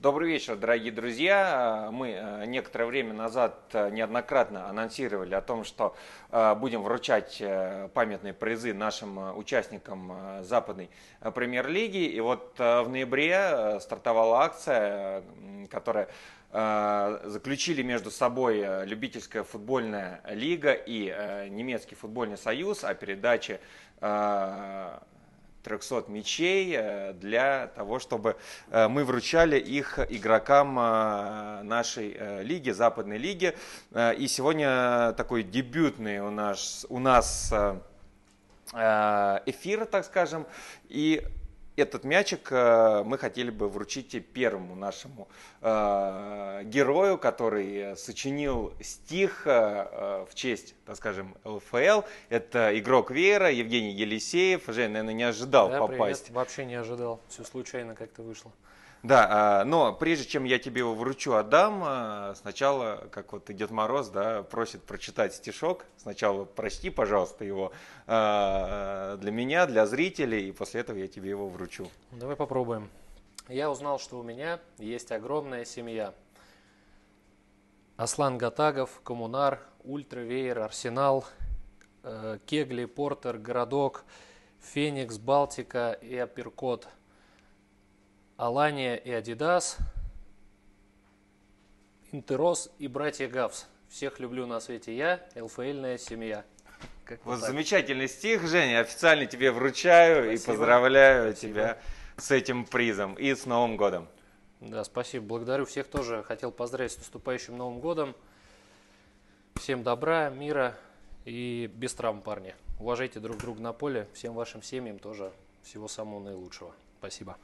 Добрый вечер, дорогие друзья. Э, мы э, некоторое время назад э, неоднократно анонсировали о том, что будем вручать памятные призы нашим участникам Западной премьер-лиги. И вот в ноябре стартовала акция, которая заключили между собой любительская футбольная лига и немецкий футбольный союз о передаче 300 мячей э, для того, чтобы э, мы вручали их игрокам э, нашей лиги, западной лиги. И сегодня такой дебютный у нас, у нас эфир, так скажем, и этот мячик э, мы хотели бы вручить первому нашему э, герою, который сочинил стих э, в честь, так скажем, ЛФЛ. Это игрок Вера, Евгений Елисеев. Женя, наверное, не ожидал да, попасть. Привет. Вообще не ожидал. Все случайно как-то вышло. Да, а, но прежде чем я тебе его вручу, отдам, а, сначала, как вот Дед Мороз, да, просит прочитать стишок, сначала прости, пожалуйста, его а, для меня, для зрителей, и после этого я тебе его вручу. Давай попробуем. Я узнал, что у меня есть огромная семья. Аслан Гатагов, Коммунар, Ультравеер, Арсенал, э, Кегли, Портер, Городок, Феникс, Балтика и Апперкот – Алания и Адидас, Интерос и братья Гавс. Всех люблю на свете я, ЛФЛная семья. Как вот так. замечательный стих, Женя, официально тебе вручаю спасибо. и поздравляю спасибо. тебя с этим призом и с Новым годом. Да, спасибо, благодарю всех тоже. Хотел поздравить с наступающим Новым годом. Всем добра, мира и без травм, парни. Уважайте друг друга на поле. Всем вашим семьям тоже всего самого наилучшего. Спасибо.